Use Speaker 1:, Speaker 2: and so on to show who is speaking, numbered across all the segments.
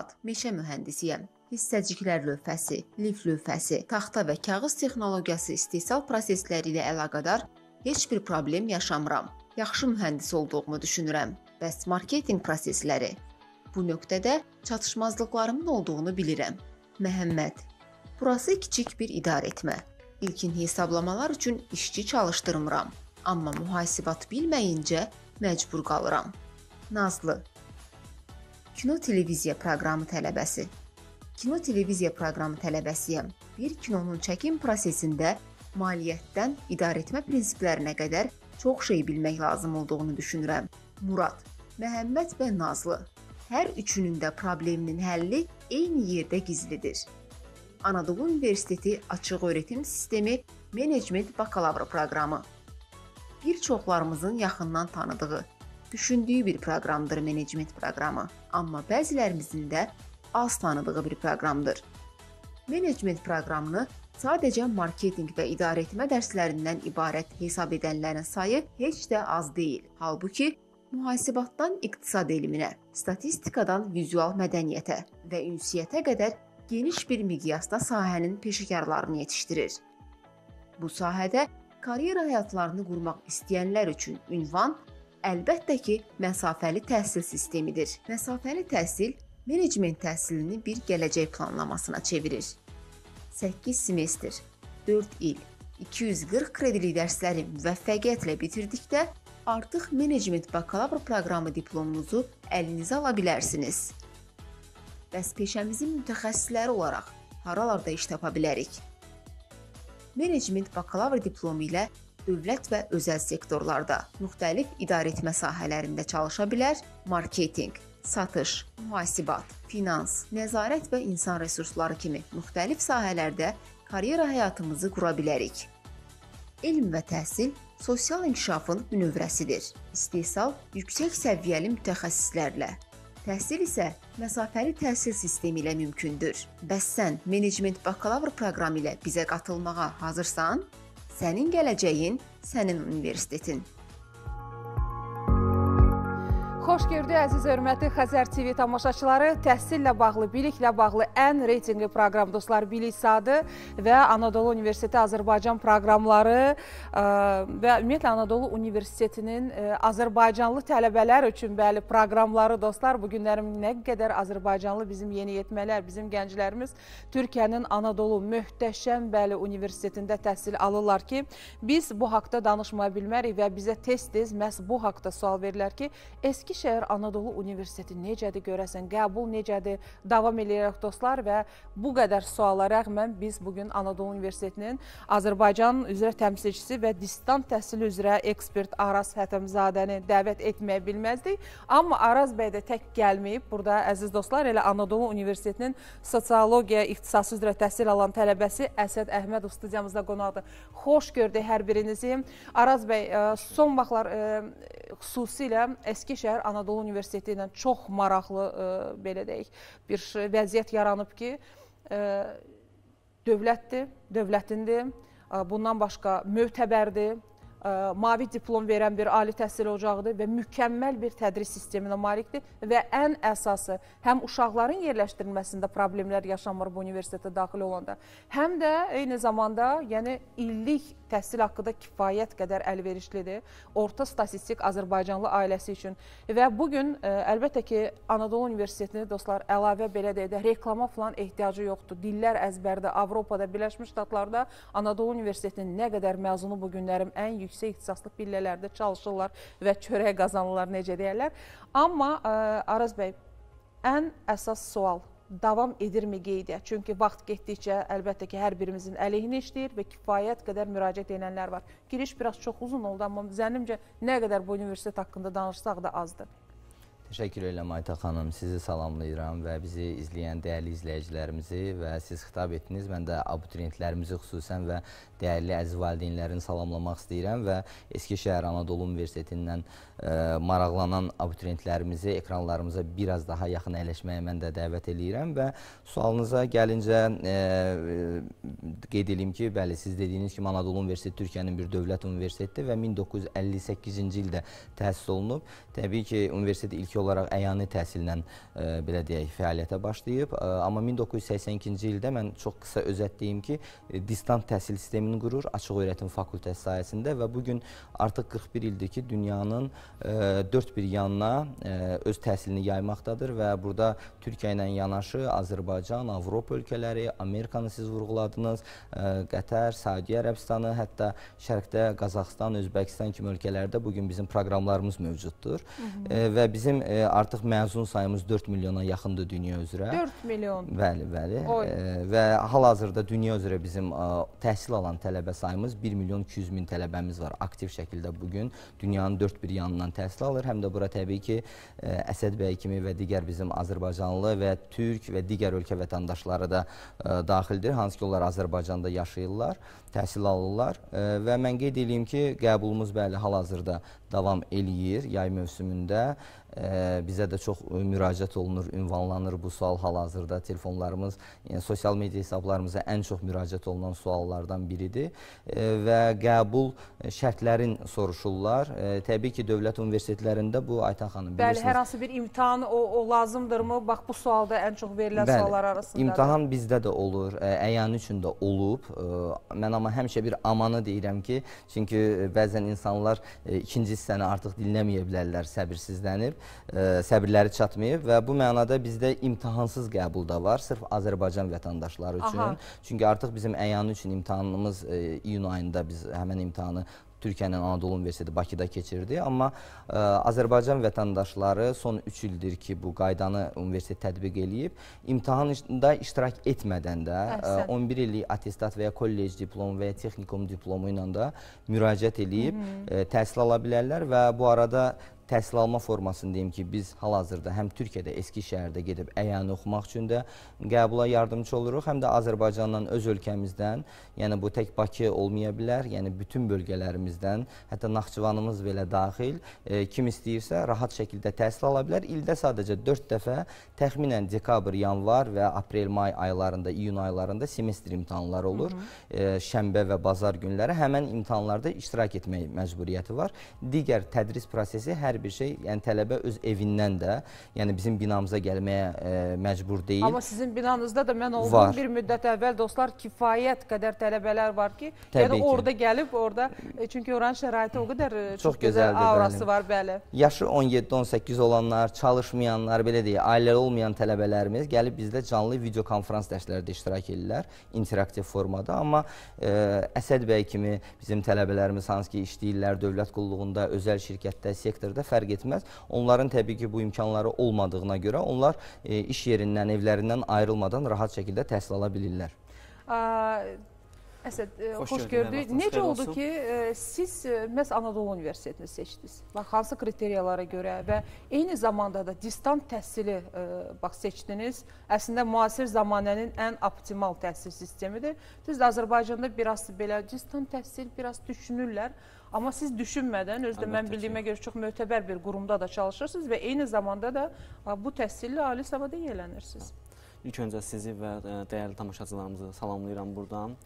Speaker 1: Fəvad, meşə mühəndisiyəm. Hissəciklər lövhəsi, lif lövhəsi, taxta və kağız texnologiyası istehsal prosesləri ilə əlaqədar heç bir problem yaşamıram. Yaxşı mühəndis olduğumu düşünürəm. Bəs marketinq prosesləri? Bu nöqtədə çatışmazlıqlarımın olduğunu bilirəm. Məhəmməd. Burası kiçik bir idarəetmə. İlkin hesablamalar üçün işçi çalışdırmıram, amma mühasibat bilməyincə məcbur qalıram. Nazlı. Kino televiziya proqramı tələbəsi. Kino televiziya proqramı tələbəsiyəm. Bir kinonun çəkim prosesində maliyyətdən idarəetmə prinsiplərinə qədər çox şey bilmək lazım olduğunu düşünürəm. Murad, Məhəmməd və Nazlı. Hər üçünün də probleminin həlli eyni yerdə gizlidir. Anadolu Universiteti Açıq Öğretim Sistemi Menecment bakalavr proqramı. Bir çoxlarımızın yaxından tanıdığı düşündüyü bir proqramdır menecment proqramı, amma bəzilərimizin də az tanıdığı bir proqramdır. Menecment proqramını sadəcə marketinq və idarəetmə dərslərindən ibarət hesab edənlərin sayı heç də az deyil. Halbuki mühasibatdan iqtisad elminə, statistikadan vizual mədəniyyətə və ünsiyyətə qədər geniş bir miqyasda sahənin peşəkarlarını yetişdirir. Bu sahədə karyera həyatlarını qurmaq istəyənlər üçün ünvan əlbəttə ki, məsafəli təhsil sistemidir. Məsafəli təhsil menecment təhsilini bir gələcək planlamasına çevirir. 8 semestr, 4 il, 240 kredilik dərsləri müvəffəqiyyətlə bitirdikdə artıq menecment bakalavr proqramı diplomunuzu əlinizə ala bilərsiniz. Bəs peşəmizin mütəxəssisləri olaraq haralarda iş tapa bilərik? Menecment bakalavr diplomu ilə dövlət və özəl sektorlarda, müxtəlif idarəetmə sahələrində çalışa bilər, marketinq, satış, mühasibat, finans, nəzarət və insan resursları kimi müxtəlif sahələrdə karyera həyatımızı qura bilərik. Elm və təhsil sosial inkişafın bünövrəsidir. İstehsal yüksək səviyyəli mütəxəssislərlə, Təhsil isə məsafəli təhsil sistemi ilə mümkündür. Bəs sən menecment bakalavr proqramı ilə bizə qatılmağa hazırsan? Sənin gələcəyin, sənin universitetin. Xoş gördük əziz hörmətli Xəzər TV tamaşaçıları. Təhsillə bağlı,
Speaker 2: biliklə bağlı ən reytingli proqram dostlar Bilik Sadı və Anadolu Universiteti Azərbaycan proqramları e, və ümumiyyətlə Anadolu Universitetinin e, Azərbaycanlı tələbələr üçün bəli proqramları dostlar bu günlərim nə qədər Azərbaycanlı bizim yeniyetmələr, bizim gənclərimiz Türkiyənin Anadolu möhtəşəm bəli universitetində təhsil alırlar ki, biz bu haqqda danışmaya bilmərik və bizə tez-tez məhz bu haqqda sual verirlər ki, eski Şəhər Anadolu Universiteti necədir görəsən, qəbul necədir? Davam eləyərək dostlar və bu qədər suala rəğmən biz bugün Anadolu Universitetinin Azərbaycan üzrə təmsilçisi və distant təhsili üzrə ekspert Araz Hətimzadəni dəvət etməyə bilməzdik. Amma Araz bəy də tək gəlməyib. Burada əziz dostlar elə Anadolu Universitetinin sosiologiya ixtisası üzrə təhsil alan tələbəsi Əsəd Əhmədov studiyamızda qonaqdır. Xoş gördük hər birinizi. Araz bəy, e, son vaxtlar e, xüsusilə Əskişəhər Anadolu Universiteti ilə çox maraqlı e, belə deyək, bir vəziyyət yaranıb ki, e, dövlətdir, dövlətindir. Bundan başqa mötəbərdir, E, mavi diplom verən bir ali təhsil ocağıdır və mükəmməl bir tədris sisteminə malikdir və ən əsası həm uşaqların yerləşdirilməsində problemlər yaşanmır bu universitetə daxil olanda, həm də eyni zamanda yəni illik təhsil haqqında kifayət qədər əlverişlidir orta statistik Azərbaycanlı ailəsi üçün. Və bugün e, əlbəttə ki, Anadolu Universitetini dostlar əlavə belə deyə də reklama falan ehtiyacı yoxdur. Dillər əzbərdə, Avropada, Birləşmiş Ştatlarda Anadolu Universitetinin nə qədər məzunu bu günlərim ən yüksək yüksək ixtisaslı pillələrdə çalışırlar və çörək qazanırlar, necə deyərlər. Amma ə, e, Araz bəy, ən əsas sual davam edirmi qeydiyə? Çünki vaxt getdikcə əlbəttə ki, hər birimizin əleyhinə işləyir və kifayət qədər müraciət edənlər var. Giriş biraz çox uzun oldu, amma zənnimcə nə qədər bu universitet haqqında danışsaq da azdır.
Speaker 3: Təşəkkür edirəm Ayta xanım. Sizi salamlayıram və bizi izləyən dəyərli izləyicilərimizi və siz xitab etdiniz. Mən də abituriyentlərimizi xüsusən və dəyərli əziz valideynlərini salamlamaq istəyirəm və Eskişəhər Anadolu Universitetindən ə, e, maraqlanan abituriyentlərimizi ekranlarımıza biraz daha yaxın əyləşməyə mən də dəvət eləyirəm və sualınıza gəlincə ə, e, qeyd edeyim ki, bəli siz dediyiniz kimi Anadolu Universiteti Türkiyənin bir dövlət universitetidir və 1958-ci ildə təsis olunub. Təbii ki, universitet ilk ilk olaraq əyani təhsillə ə, e, belə deyək, fəaliyyətə başlayıb. Ə, e, amma 1982-ci ildə mən çox qısa özət deyim ki, ə, e, distant təhsil sistemini qurur açıq öyrətim fakültəsi sayəsində və bu gün artıq 41 ildir ki, dünyanın ə, dörd bir yanına ə, öz təhsilini yaymaqdadır və burada Türkiyə ilə yanaşı Azərbaycan, Avropa ölkələri, Amerikanı siz vurğuladınız, ə, Qətər, Saudiya Ərəbistanı, hətta şərqdə Qazaxstan, Özbəkistan kimi ölkələrdə bu gün bizim proqramlarımız mövcuddur. Hı -hı. Və bizim e, artıq məzun sayımız 4 milyona yaxındır dünya üzrə. 4 milyon. Bəli, bəli. E, və hal-hazırda dünya üzrə bizim e, təhsil alan tələbə sayımız 1 milyon 200 min tələbəmiz var aktiv şəkildə bu gün. Dünyanın dörd bir yanından təhsil alır. Həm də bura təbii ki, e, Əsəd bəy kimi və digər bizim Azərbaycanlı və Türk və digər ölkə vətəndaşları da e, daxildir. Hansı ki, onlar Azərbaycanda yaşayırlar, təhsil alırlar e, və mən qeyd edeyim ki, qəbulumuz bəli hal-hazırda davam eləyir yay mövsümündə. E, Ə, bizə də çox müraciət olunur, ünvanlanır bu sual hal-hazırda telefonlarımız, yəni sosial media hesablarımıza ən çox müraciət olunan suallardan biridir ə, və qəbul şərtlərin soruşurlar. Ə, təbii ki, dövlət universitetlərində bu Aytan xanım bilirsiniz. Bəli, hər
Speaker 2: hansı bir imtahan o, o lazımdırmı? Bax bu sualda ən çox verilən Bəli, suallar arasındadır. İmtahan
Speaker 3: bizdə də olur, e, əyan üçün də olub. E, mən amma həmişə bir amanı deyirəm ki, çünki bəzən insanlar e, ikinci hissəni artıq dinləməyə bilərlər, səbirsizlənir. E, səbirləri çatmayıb və bu mənada bizdə imtahansız qəbul da var, sırf Azərbaycan vətəndaşları üçün. Aha. Çünki artıq bizim əyanı üçün imtahanımız e, iyun ayında biz həmən imtahanı Türkiyənin Anadolu Universiteti Bakıda keçirdi. Amma ə, e, Azərbaycan vətəndaşları son 3 ildir ki, bu qaydanı universitet tətbiq eləyib. İmtahanda iştirak etmədən də e, ə, 11 illik attestat və ya kollec diplomu və ya texnikum diplomu ilə də müraciət eləyib Hı -hı. Ə, təhsil ala bilərlər və bu arada təhsil alma formasını deyim ki, biz hal-hazırda həm Türkiyədə, Eskişəhərdə gedib əyanı oxumaq üçün də qəbula yardımcı oluruq, həm də Azərbaycandan, öz ölkəmizdən, yəni bu tək Bakı olmaya bilər, yəni bütün bölgələrimizdən, hətta Naxçıvanımız belə daxil, e, kim istəyirsə rahat şəkildə təhsil ala bilər. İldə sadəcə 4 dəfə təxminən dekabr, yanvar və aprel-may aylarında, iyun aylarında semestr imtahanları olur. Hı -hı. E, şənbə və bazar günləri həmən imtahanlarda iştirak etmək məcburiyyəti var. Digər tədris prosesi hər ayrı bir şey. Yəni tələbə öz evindən də, yəni bizim binamıza gəlməyə e, məcbur deyil. Amma
Speaker 2: sizin binanızda da mən olduğum var. bir müddət əvvəl dostlar kifayət qədər tələbələr var ki, yəni Təbii yəni ki. orada gəlib, orada e, çünki oranın şəraiti o qədər e, çox, çox gözəl aurası bəlim. var, bəli.
Speaker 3: Yaşı 17-18 olanlar, çalışmayanlar, belə deyək, ailəli olmayan tələbələrimiz gəlib bizdə canlı videokonferans dərslərdə iştirak edirlər, interaktiv formada. Amma e, Əsəd bəy kimi bizim tələbələrimiz hansı ki, işləyirlər dövlət qulluğunda, özəl şirkətdə, sektorda fərq etməz. Onların təbii ki, bu imkanları olmadığına görə onlar e, iş yerindən, evlərindən ayrılmadan rahat şəkildə təhsil ala bilirlər.
Speaker 2: Əsəd, e, xoş, xoş gördük. Necə oldu olsun. ki, ə, e, siz e, məhz Anadolu Universitetini seçdiniz? Bax, hansı kriteriyalara görə və eyni zamanda da distant təhsili ə, bax, seçdiniz. Əslində, müasir zamanənin ən optimal təhsil sistemidir. Siz də Azərbaycanda biraz belə distant təhsil biraz düşünürlər. Amma siz düşünmədən, özü də mən bildiyimə görə çox mötəbər bir qurumda da çalışırsınız və eyni zamanda da bu təhsillə ali savada yiyələnirsiniz.
Speaker 4: İlk öncə sizi və e, dəyərli tamaşaçılarımızı salamlayıram buradan.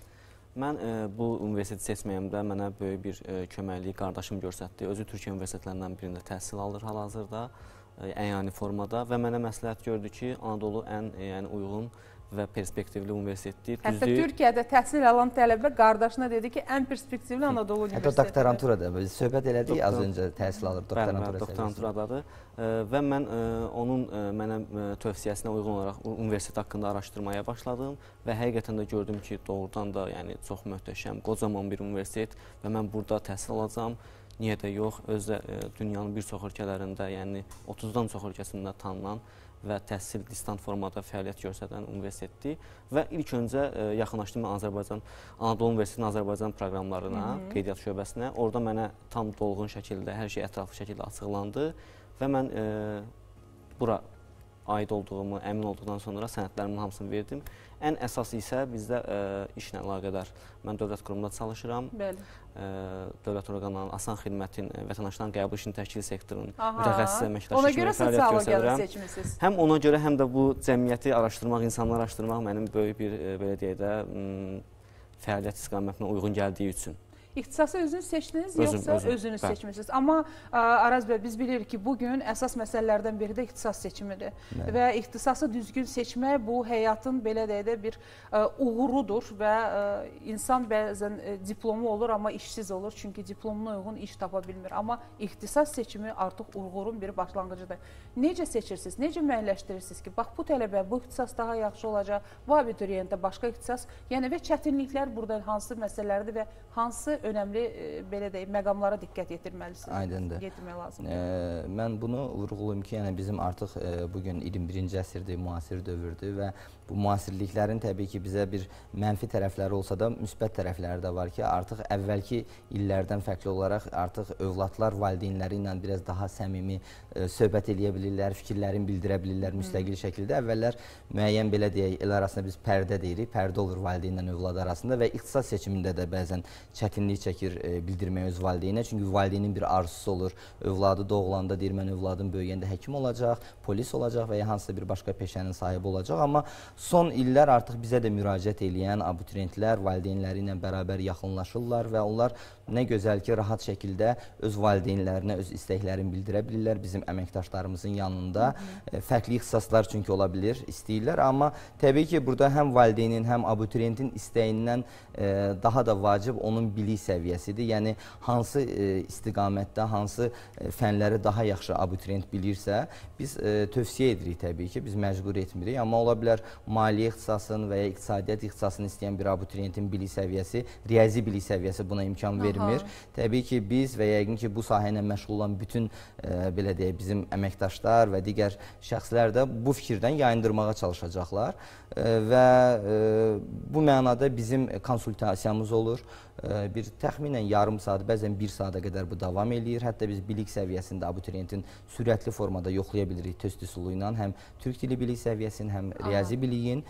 Speaker 4: Mən ə, e, bu universiteti seçməyimdə mənə böyük bir ə, e, köməkliyi qardaşım göstərdi. Özü Türkiyə universitetlərindən birində təhsil alır hal-hazırda, əyani formada və mənə məsləhət gördü ki, Anadolu ən yəni uyğun və perspektivli universitetdir. Hətta Düzdür,
Speaker 2: Türkiyədə təhsil alan tələbə qardaşına dedi ki, ən perspektivli Anadolu Universiteti. Hətta doktoranturada
Speaker 3: biz söhbət elədik, doktor... az öncə
Speaker 4: təhsil alır doktorantura səviyyəsində. Doktoranturadadır və mən onun mənə tövsiyəsinə uyğun olaraq universitet haqqında araşdırmaya başladım və həqiqətən də gördüm ki, doğrudan da yəni çox möhtəşəm, qocaman bir universitet və mən burada təhsil alacağam. Niyə də yox, özdə dünyanın bir çox ölkələrində, yəni 30-dan çox ölkəsində tanınan və təhsil distant formada fəaliyyət göstərən universitetdir və ilk öncə e, yaxınlaşdım mən Azərbaycan Anadolu Universitetinin Azərbaycan proqramlarına, Hı -hı. qeydiyyat şöbəsinə. Orda mənə tam dolğun şəkildə, hər şey ətraflı şəkildə açıqlandı və mən e, bura aid olduğumu əmin olduqdan sonra sənədlərimin hamısını verdim. Ən əsas isə bizdə ə, e, işlə əlaqədar mən dövlət qurumunda çalışıram. Bəli. Ə, e, dövlət orqanlarının, asan xidmətin, e, vətəndaşların qəbul işinin təşkil sektorunun mütəxəssis əməkdaşı kimi fəaliyyət göstərirəm. Həm ona görə, həm də bu cəmiyyəti araşdırmaq, insanları araşdırmaq mənim böyük bir belə deyək də fəaliyyət istiqamətinə uyğun gəldiyi üçün.
Speaker 2: İxtisası özünüz seçdiniz, özüm, yoxsa özüm, özünüz bə. seçmişsiniz. Amma ə, Araz bəy, biz bilirik ki, bugün əsas məsələlərdən biri də ixtisas seçimidir. Bə. Və ixtisası düzgün seçmək bu həyatın belə deyə də bir ə, uğurudur və ə, insan bəzən ə, diplomu olur, amma işsiz olur. Çünki diplomuna uyğun iş tapa bilmir. Amma ixtisas seçimi artıq uğurun bir başlanğıcıdır. Necə seçirsiniz, necə müəyyənləşdirirsiniz ki, bax bu tələbə bu ixtisas daha yaxşı olacaq, bu abituriyentdə başqa ixtisas, yəni və çətinliklər burada hansı məsələlərdir və hansı önəmli belə deyim məqamlara diqqət yetirməlisiniz. Aydındır. Yetirmək lazımdır. E,
Speaker 3: mən bunu vurğulayım ki, yəni bizim artıq e, bu gün 21-ci əsrdir, müasir dövrdür və bu müasirliklərin təbii ki, bizə bir mənfi tərəfləri olsa da müsbət tərəfləri də var ki, artıq əvvəlki illərdən fərqli olaraq artıq övladlar valideynləri ilə biraz daha səmimi e, söhbət eləyə bilirlər, fikirlərini bildirə bilirlər müstəqil şəkildə. Əvvəllər müəyyən belə deyək, el arasında biz pərdə deyirik, pərdə olur valideynlə övlad arasında və ixtisas seçimində də bəzən çətinlik çətinlik çəkir e, bildirmək öz valideynə. Çünki valideynin bir arzusu olur. Övladı doğulanda deyir mən övladım böyüyəndə həkim olacaq, polis olacaq və ya hansısa bir başqa peşənin sahibi olacaq. Amma son illər artıq bizə də müraciət eləyən abituriyentlər valideynləri ilə bərabər yaxınlaşırlar və onlar nə gözəl ki, rahat şəkildə öz valideynlərinə öz istəklərini bildirə bilirlər bizim əməkdaşlarımızın yanında. Hı -hı. E, fərqli ixtisaslar çünki ola bilir, istəyirlər. Amma təbii ki, burada həm valideynin, həm abituriyentin istəyindən e, daha da vacib onun bilik səviyyəsidir. Yəni hansı e, istiqamətdə, hansı e, fənləri daha yaxşı abituriyent bilirsə, biz e, tövsiyə edirik təbii ki, biz məcbur etmirik, amma ola bilər maliyyə ixtisasının və ya iqtisadiyyat ixtisasını istəyən bir abituriyentin bilik səviyyəsi, riyazi bilik səviyyəsi buna imkan vermir. Aha. Təbii ki, biz və yəqin ki, bu sahə ilə məşğul olan bütün ə, belə deyək, bizim əməkdaşlar və digər şəxslər də bu fikirdən yayındırmağa çalışacaqlar ə, və ə, bu mənada bizim konsultasiyamız olur bir təxminən yarım saat, bəzən bir saata qədər bu davam eləyir. Hətta biz bilik səviyyəsində abituriyentin sürətli formada yoxlaya bilirik test üsulu ilə həm türk dili bilik səviyyəsini, həm Aha. riyazi biliyin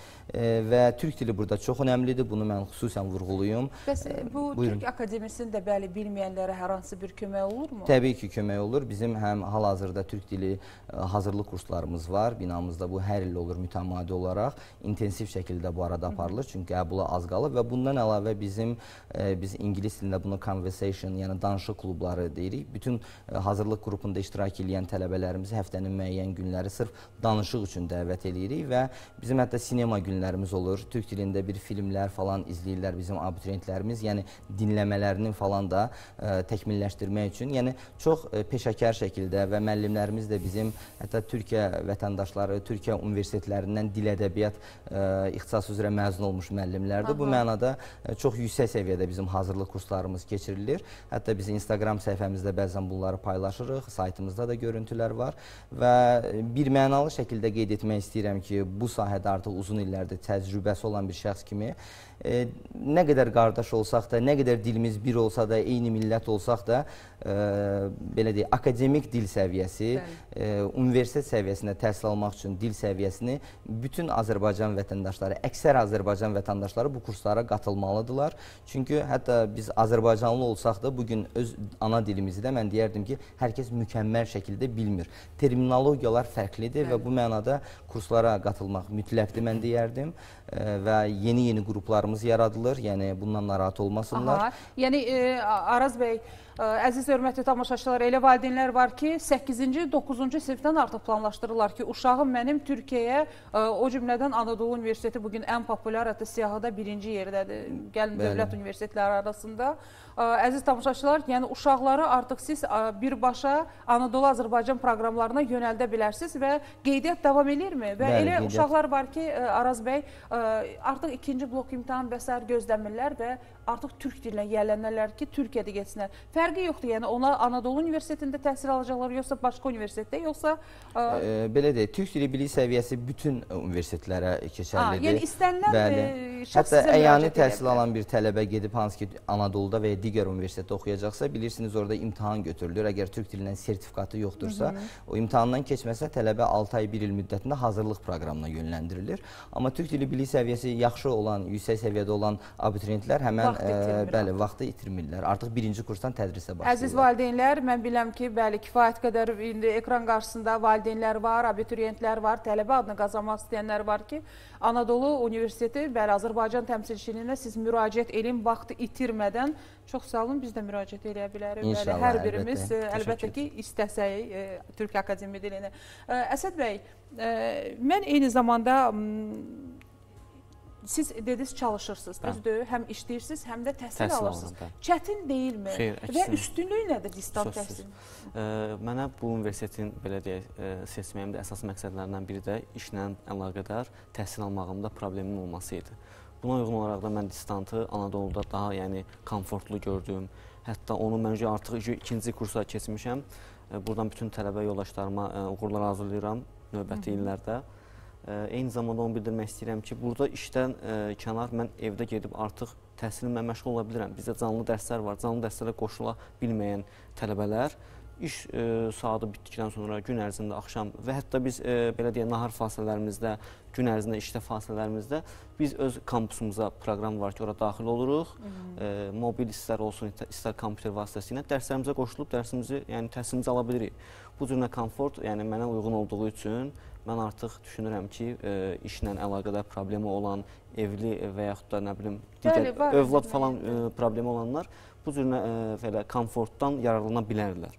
Speaker 3: və türk dili burada çox önəmlidir. Bunu mən xüsusən vurğuluyum.
Speaker 2: Bəs e, bu Buyurun. türk akademisini də bəli bilməyənlərə hər hansı bir kömək olurmu? Təbii
Speaker 3: ki, kömək olur. Bizim həm hal-hazırda türk dili e, hazırlıq kurslarımız var. Binamızda bu hər il olur mütəmadi olaraq. İntensiv şəkildə bu arada aparılır. Çünki qəbula az qalıb və bundan əlavə bizim e, biz ingilis dilində buna conversation, yəni danışıq klubları deyirik. Bütün e, hazırlıq qrupunda iştirak edən tələbələrimizi həftənin müəyyən günləri sırf danışıq üçün dəvət eləyirik və bizim hətta sinema günlərimiz olur. Türk dilində bir filmlər falan izləyirlər bizim abituriyentlərimiz. Yəni dinləmələrini falan da ə, e, təkmilləşdirmək üçün. Yəni çox ə, e, peşəkar şəkildə və müəllimlərimiz də bizim hətta Türkiyə vətəndaşları, Türkiyə universitetlərindən dil ədəbiyyat ə, ixtisası üzrə məzun olmuş müəllimlərdir. Aha. Bu mənada ə, çox yüksək səviyyədə bizim bizim hazırlıq kurslarımız keçirilir. Hətta biz Instagram səhifəmizdə bəzən bunları paylaşırıq, saytımızda da görüntülər var və e, bir mənalı şəkildə qeyd etmək istəyirəm ki, bu sahədə artıq uzun illərdir təcrübəsi olan bir şəxs kimi e, nə qədər qardaş olsaq da, nə qədər dilimiz bir olsa da, eyni millət olsaq da, e, belə deyək, akademik dil səviyyəsi, e, universitet səviyyəsində təhsil almaq üçün dil səviyyəsini bütün Azərbaycan vətəndaşları, əksər Azərbaycan vətəndaşları bu kurslara qatılmalıdırlar. Çünki hər hətta biz Azərbaycanlı olsaq da bu gün öz ana dilimizi də mən deyərdim ki, hər kəs mükəmməl şəkildə bilmir. Terminologiyalar fərqlidir və bu mənada kurslara qatılmaq mütləqdir mən deyərdim və yeni-yeni qruplarımız yaradılır. Yəni bundan narahat olmasınlar. Aha.
Speaker 2: Yəni e, Araz bəy Əziz hörmətli tamaşaçılar, elə valideynlər var ki, 8-ci, 9-cu sinifdən artıq planlaşdırırlar ki, uşağım mənim Türkiyəyə, o cümlədən Anadolu Universiteti bugün ən populyar, hətta siyahıda birinci yerdədir, gəlin dövlət universitetləri arasında. Bəli əziz tamaşaçılar, yəni uşaqları artıq siz birbaşa Anadolu Azərbaycan proqramlarına yönəldə bilərsiniz və qeydiyyat davam edirmi? Və Bəli, elə qeydiyyat. uşaqlar var ki, Araz bəy artıq ikinci blok imtahan və s. gözləmirlər və artıq türk dilinə yiyələnirlər ki, Türkiyədə getsinlər. Fərqi yoxdur, yəni onlar Anadolu Universitetində təhsil alacaqlar, yoxsa başqa universitetdə, yoxsa... Ə...
Speaker 3: Belə deyək, türk dili bilik səviyyəsi bütün universitetlərə keçərlidir. Yəni istənilən e, şəxs sizə müraciət edə bilər. Hətta əyani təhsil alan bir tələbə gedib hansı ki, Anadoluda və ya digər universitetdə oxuyacaqsa, bilirsiniz orada imtahan götürülür. Əgər türk dilindən sertifikatı yoxdursa, Hı -hı. o imtahandan keçməsə tələbə 6 ay 1 il müddətində hazırlıq proqramına yönləndirilir. Amma türk dili bilik səviyyəsi yaxşı olan, yüksək səviyyədə olan abituriyentlər həmən vaxt ə, e, bəli, vaxtı itirmirlər. Artıq 1-ci kursdan tədrisə başlayırlar. Əziz
Speaker 2: valideynlər, mən biləm ki, bəli, kifayət qədər indi ekran qarşısında valideynlər var, abituriyentlər var, tələbə adını qazanmaq istəyənlər var ki, Anadolu Universiteti bəli Azərbaycan təmsilçiliyinə siz müraciət edin vaxtı itirmədən. Çox sağ olun, biz də müraciət edə bilərik. İnşallah, bəli, hər birimiz əlbəttə, e, əlbəttə ki, istəsək ə, e, Türk Akademi dilini. E, Əsəd bəy, ə, mən eyni zamanda siz dediniz çalışırsınız. Hə. Düzdür? Həm işləyirsiniz, həm də təhsil, təhsil alırsınız. Alındı. Hə. Çətin deyilmi? Xeyr, əksinə. Və üstünlüyü nədir distant təhsil?
Speaker 4: E, mənə bu universitetin belə deyək, e, seçməyimdə əsas məqsədlərindən biri də işlə əlaqədar təhsil almağımda problemim olması idi. Buna uyğun olaraq da mən distantı Anadoluda daha, yəni komfortlu gördüm. Hətta onu məncə artıq ikinci kursa keçmişəm. Buradan bütün tələbə yoldaşlarıma uğurlar arzulayıram növbəti Hı -hı. illərdə. Eyni zamanda onu bildirmək istəyirəm ki, burada işdən e, kənar mən evdə gedib artıq təhsilimlə məşğul ola bilirəm. Bizdə canlı dərslər var. Canlı dərslərə qoşula bilməyən tələbələr iş e, saatı bitdikdən sonra gün ərzində axşam və hətta biz e, belə deyə nahar fasilələrimizdə, gün ərzində işdə fasilələrimizdə biz öz kampusumuza proqram var ki, ora daxil oluruq. Hı -hı. E, mobil istər olsun, istər kompüter vasitəsilə dərslərimizə qoşulub dərsimizi, yəni təhsilimizi ala bilirik. Bu cür nə komfort, yəni mənə uyğun olduğu üçün mən artıq düşünürəm ki, ə, e, işlə əlaqədar problemi olan, evli və yaxud da nə bilim, digər Bəli, var, övlad falan ə, e, problemi olanlar bu cür e, belə komfortdan yararlana bilərlər.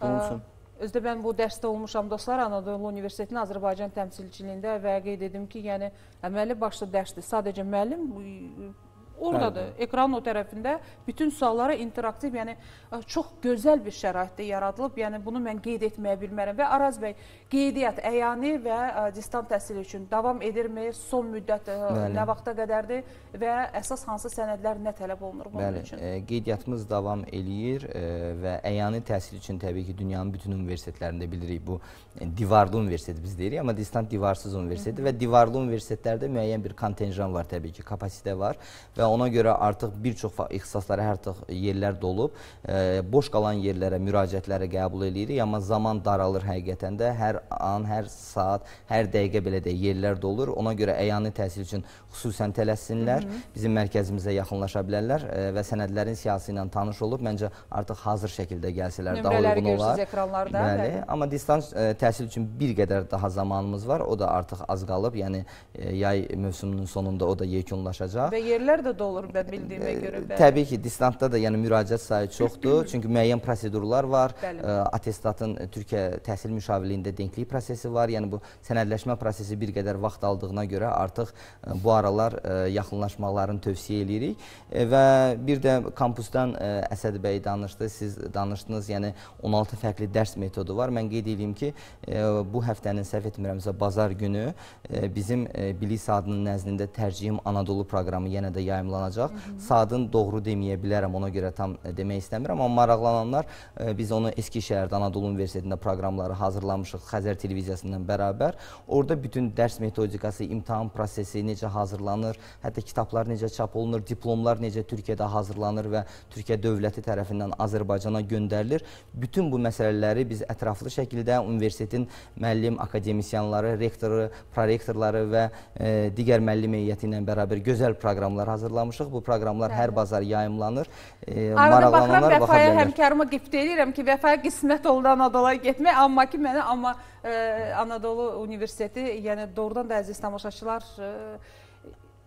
Speaker 4: Bunun üçün
Speaker 2: Özdə mən bu dərsdə olmuşam dostlar Anadolu Universitetinin Azərbaycan təmsilçiliyində və qeyd edim ki, yəni əməli başlı dərsdir. Sadəcə müəllim Oradadır, Bəli. ekranın o tərəfində bütün suallara interaktiv, yəni e, çox gözəl bir şəraitdə yaradılıb. Yəni bunu mən qeyd etməyə bilmərəm və Araz bəy, qeydiyyat əyani və e, distant təhsil üçün davam edirmi? Son müddət e, Bəli. nə vaxta qədərdir və əsas hansı sənədlər nə tələb olunur bunun Bəli.
Speaker 3: üçün? Bəli, qeydiyyatımız davam eləyir və əyani təhsil üçün təbii ki, dünyanın bütün universitetlərində bilirik bu divarlı universitet biz deyirik, amma distant divarsız universitet və divarlı universitetlərdə müəyyən bir kontenjan var təbii ki, kapasitə var və Ona görə artıq bir çox ixtisaslara artıq yerlər dolub. E, boş qalan yerlərə müraciətləri qəbul eləyirik, amma zaman daralır həqiqətən də. Hər an, hər saat, hər dəqiqə belə də yerlər dolur. Ona görə əyani təhsil üçün xüsusən tələssinlər, bizim mərkəzimizə yaxınlaşa bilərlər e, və sənədlərin siyasi ilə tanış olub, məncə artıq hazır şəkildə gəlsələr daha uyğun olar. Ekranlarda, bəli, bəli. Amma distans e, təhsil üçün bir qədər daha zamanımız var. O da artıq az qalıb, yəni yay mövsümünün sonunda o da yekunlaşacaq. Və
Speaker 2: yerlər də da dolur bə, bildiyimə görə. Bəli. Təbii
Speaker 3: ki, distantda da yəni müraciət sayı çoxdur. Çünki müəyyən prosedurlar var. Bəli. Atestatın e, Türkiyə Təhsil Müşavirliyində denklik prosesi var. Yəni bu sənədləşmə prosesi bir qədər vaxt aldığına görə artıq e, bu aralar e, yaxınlaşmalarını tövsiyə eləyirik. Və bir də kampusdan Əsəd bəy danışdı, siz danışdınız. Yəni 16 fərqli dərs metodu var. Mən qeyd edeyim ki, bu həftənin səhv etmirəmsə bazar günü bizim bilis adının nəzdində tərcihim Anadolu proqramı yenə də yayınlanacaq yayımlanacaq. Hı -hı. Saatını doğru deməyə bilərəm, ona görə tam e, demək istəmirəm, amma maraqlananlar ə, e, biz onu Eskişəhərdə Anadolu Universitetində proqramları hazırlamışıq Xəzər televiziyasından bərabər. Orada bütün dərs metodikası, imtahan prosesi necə hazırlanır, hətta kitablar necə çap olunur, diplomlar necə Türkiyədə hazırlanır və Türkiyə dövləti tərəfindən Azərbaycana göndərilir. Bütün bu məsələləri biz ətraflı şəkildə universitetin müəllim, akademisyanları, rektoru, prorektorları və ə, e, digər müəllim heyəti ilə bərabər gözəl proqramlar hazırlayırıq hazırlamışıq. Bu proqramlar Bəli. hər bazar yayımlanır. E, Arada baxıram Vəfaya
Speaker 2: həmkarıma qift eləyirəm ki, Vəfaya qismət oldu Anadoluya getmək, amma ki, mənə amma ə, e, Anadolu Universiteti, yəni doğrudan da əziz tamaşaçılar ə, e,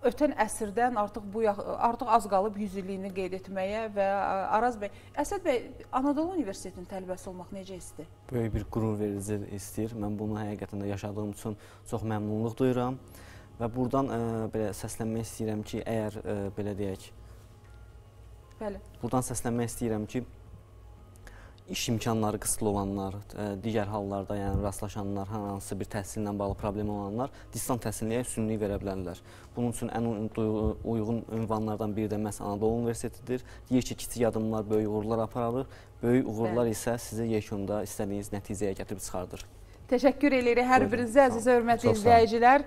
Speaker 2: ötən əsrdən artıq bu artıq az qalıb 100 illiyini qeyd etməyə və e, Araz bəy, Əsəd bəy Anadolu Universitetinin tələbəsi olmaq necə istəyir?
Speaker 4: Böyük bir qürur verici istəyir. Mən bunu həqiqətən də yaşadığım üçün çox məmnunluq duyuram. Və burdan ə, e, belə səslənmək istəyirəm ki, əgər ə, e, belə deyək. Bəli. Burdan səslənmək istəyirəm ki, iş imkanları qısıtlı olanlar, ə, e, digər hallarda, yəni rastlaşanlar, hər hansı bir təhsillə bağlı problem olanlar distant təhsilliyə üstünlük verə bilərlər. Bunun üçün ən uyğun ünvanlardan biri də məhz Anadolu Universitetidir. Deyir ki, kiçik addımlar böyük uğurlar apararır, böyük uğurlar Bəli. isə sizi yekunda istədiyiniz nəticəyə gətirib çıxardır.
Speaker 2: Təşəkkür eləyirik hər birinizə, əziz hörmətli izləyicilər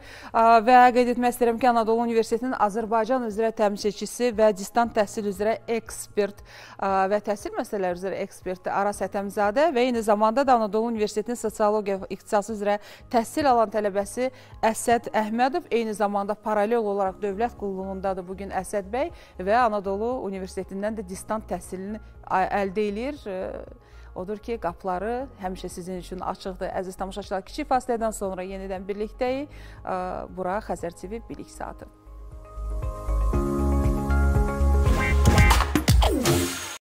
Speaker 2: və qeyd etmək istəyirəm ki, Anadolu Universitetinin Azərbaycan üzrə təmsilçisi və distant təhsil üzrə ekspert və təhsil məsələləri üzrə ekspert Aras Ətəmzadə və eyni zamanda da Anadolu Universitetinin sosiologiya ixtisası üzrə təhsil alan tələbəsi Əsəd Əhmədov eyni zamanda paralel olaraq dövlət qulluğundadır bugün Əsəd bəy və Anadolu Universitetindən də distant təhsilini əldə edir. Odur ki, qapıları həmişə sizin üçün açıqdır. Əziz tamaşaçılar, kiçik fasilədən sonra yenidən birlikdəyik. Bura Xəzər TV
Speaker 1: Bilik Saatı.